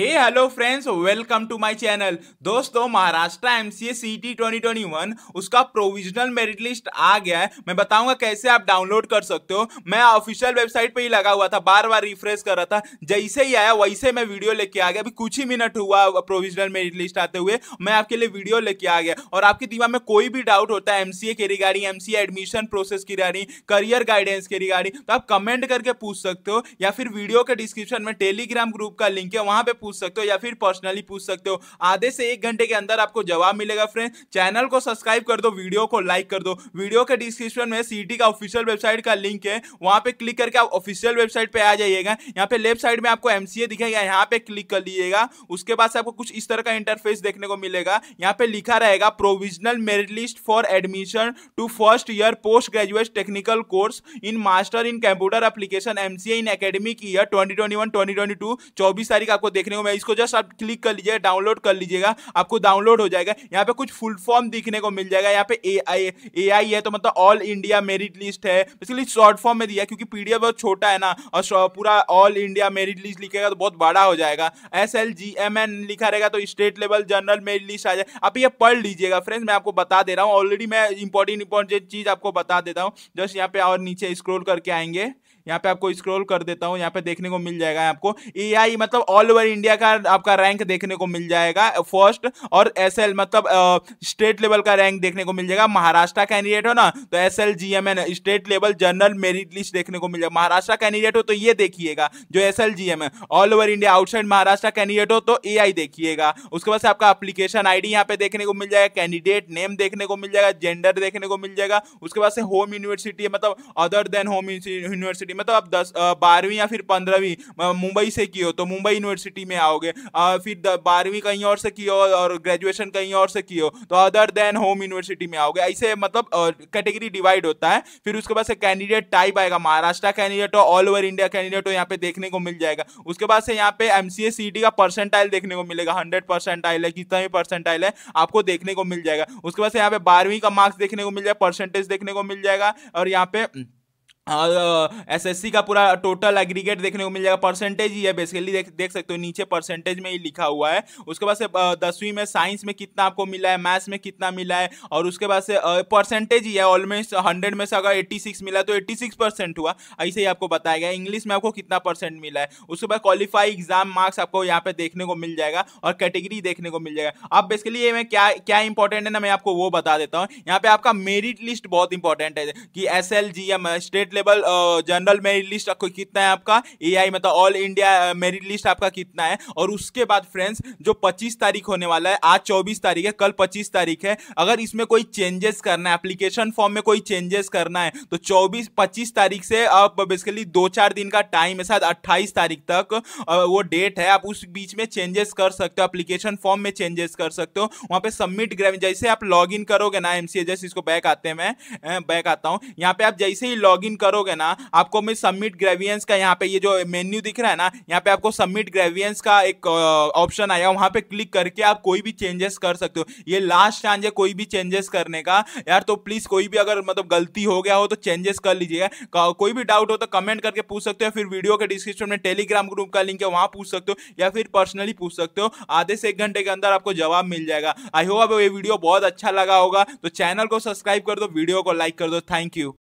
hey hello friends welcome to my channel दोस्तों Maharashtra MCA सीटी 2021 उसका प्रोविजनल मेरिट लिस्ट आ गया है मैं बताऊंगा कैसे आप डाउनलोड कर सकते हो मैं ऑफिशियल वेबसाइट पे ही लगा हुआ था बार बार रिफ्रेश कर रहा था जैसे ही आया वैसे मैं वीडियो लेके आ गया अभी कुछ ही मिनट हुआ प्रोविजनल मेरिट लिस्ट आते हुए मैं आपके लिए वीडियो लेके आ गया और आपके दिमाग में कोई भी डाउट होता है एमसीए के रिगार्डिंग एमसीए एडमिशन प्रोसेस की रिगार्डिंग करियर गाइडेंस के रिगार्डिंग तो आप कमेंट करके पूछ सकते हो या फिर वीडियो के डिस्क्रिप्शन में टेलीग्राम ग्रुप का लिंक है वहां पर पूछ सकते हो या फिर पर्सनली पूछ सकते हो आधे से एक घंटे के अंदर आपको जवाब मिलेगा फ्रेंड चैनल को सब्सक्राइब कर दो वीडियो को लाइक कर दो वीडियो के डिस्क्रिप्शन में सी का ऑफिशियल वेबसाइट का लिंक है वहां पे क्लिक करके आप ऑफिशियल वेबसाइट पे आ जाइएगा यहाँ पे लेफ्ट साइड में आपको एम दिखेगा यहाँ पे क्लिक कर लीजिएगा उसके बाद से आपको कुछ इस तरह का इंटरफेस देखने को मिलेगा यहाँ पे लिखा रहेगा provisional merit list for admission to first year post graduate technical course in master in computer application MCA in academic year twenty twenty one twenty twenty two चौबीस तारीख आपको देखने को मैं इसको जस्ट आप क्लिक कर लीजिएगा डाउनलोड कर लीजिएगा आपको डाउनलोड हो जाएगा यहाँ पे कुछ फुल फॉर्म दिखने को मिल जाएगा यहाँ पे ए आई ए आई है तो मतलब ऑल इंडिया मेरिट लिस्ट है बेसिकली शॉर्ट फॉर्म में दिया क्योंकि पीडीएफ बहुत छोटा है ना और पूरा ऑल इंडिया मेरिट लिस्ट लिखेगा तो बहुत बड़ा हो जाएगा S L G M N लिखा रहेगा तो state level general merit list आ जाए आप ये पढ़ लीजिएगा फ्रेंड्स मैं आपको बता दे रहा हूँ ऑलरेडी मैं इंपॉर्टेंट इंपॉर्टेंट चीज़ आपको बता देता हूँ जस्ट यहाँ पे और नीचे स्क्रोल करके आएंगे यहाँ पे आपको स्क्रॉल कर देता हूँ यहाँ पे देखने को मिल जाएगा आपको ए आई मतलब ऑल ओवर इंडिया का आपका रैंक देखने को मिल जाएगा फर्स्ट और एस एल मतलब स्टेट लेवल का रैंक देखने को मिल जाएगा महाराष्ट्र कैंडिडेट हो ना तो S L G M N state level general merit list देखने को मिल जाएगा महाराष्ट्र कैंडिडेट हो तो ये देखिएगा जो एस एल जी एम है all over India outside Maharashtra candidate हो तो ए आई देखिएगा उसके बाद से आपका अप्लीकेशन आई डी यहाँ पे देखने को मिल जाएगा कैंडिडेट नेम देखने को मिल जाएगा जेंडर देखने को मिल जाएगा उसके बाद से होम यूनिवर्सिटी मतलब other than home university university में तो आप दस बारहवीं या फिर पंद्रहवीं मुंबई से की हो तो मुंबई यूनिवर्सिटी में आओगे फिर बारहवीं कहीं और से की हो और ग्रेजुएशन कहीं और से की हो तो अदर देन होम यूनिवर्सिटी में आओगे ऐसे मतलब कैटेगरी डिवाइड होता है फिर उसके बाद से कैंडिडेट टाइप आएगा महाराष्ट्र कैंडिडेट हो ऑल ओवर इंडिया कैंडिडेट हो यहाँ पे देखने को मिल जाएगा उसके बाद से यहाँ पे एम सी का परसेंटाइल देखने को मिलेगा हंड्रेड परसेंटाइल है कितना भी परसेंटाइल है आपको देखने को मिल जाएगा उसके बाद से यहाँ पे बारहवीं का मार्क्स देखने को मिल जाएगा परसेंटेज देखने को मिल जाएगा और यहाँ पे एसएससी का पूरा टोटल एग्रीगेट देखने को मिल जाएगा परसेंटेज ही है बेसिकली देख देख सकते हो नीचे परसेंटेज में ही लिखा हुआ है उसके बाद से दसवीं में साइंस में कितना आपको मिला है मैथ्स में कितना मिला है और उसके बाद से परसेंटेज ही है ऑलमोस्ट हंड्रेड में से अगर एट्टी सिक्स मिला तो एट्टी सिक्स परसेंट हुआ ऐसे ही आपको बताया गया इंग्लिश में आपको कितना परसेंट मिला है उसके बाद क्वालिफाई एग्जाम मार्क्स आपको यहाँ पे देखने को मिल जाएगा और कैटेगरी देखने को मिल जाएगा अब बेसिकली ये मैं क्या क्या इंपॉर्टेंट है ना मैं आपको वो बता देता हूँ यहाँ पे आपका मेरिट लिस्ट बहुत इंपॉर्टेंट है कि S L G M state available general merit list कितना है आपका ए मतलब ऑल इंडिया मेरिट लिस्ट आपका कितना है और उसके बाद फ्रेंड्स जो पच्चीस तारीख होने वाला है आज चौबीस तारीख है कल पच्चीस तारीख है अगर इसमें कोई चेंजेस करना है एप्लीकेशन फॉर्म में कोई चेंजेस करना है तो चौबीस पच्चीस तारीख से आप बेसिकली दो चार दिन का टाइम है शायद अट्ठाईस तारीख तक uh, वो डेट है आप उस बीच में चेंजेस कर सकते हो अप्लीकेशन फॉर्म में चेंजेस कर सकते हो वहाँ पे सबमिट ग्रैम जैसे आप लॉग इन करोगे ना एमसीए जैसे इसको बैक आते हैं मैं बैक आता हूँ यहाँ पे आप जैसे ही लॉग इन करोगे ना आपको मैं सबमिट ग्रेवियंस का यहाँ पे ये जो मेन्यू दिख रहा है ना यहाँ पे आपको सबमिट ग्रेवियंस का एक ऑप्शन आया वहां पे क्लिक करके आप कोई भी चेंजेस कर सकते हो ये लास्ट चांस है कोई भी चेंजेस करने का यार तो प्लीज़ कोई भी अगर मतलब गलती हो गया हो तो चेंजेस कर लीजिएगा कोई भी डाउट हो तो कमेंट करके पूछ सकते हो फिर वीडियो के डिस्क्रिप्शन में टेलीग्राम ग्रुप का लिंक है वहां पूछ सकते हो या फिर पर्सनली पूछ सकते हो आधे से एक घंटे के अंदर आपको जवाब मिल जाएगा आई होप ये वीडियो बहुत अच्छा लगा होगा तो चैनल को सब्सक्राइब कर दो वीडियो को लाइक कर दो थैंक यू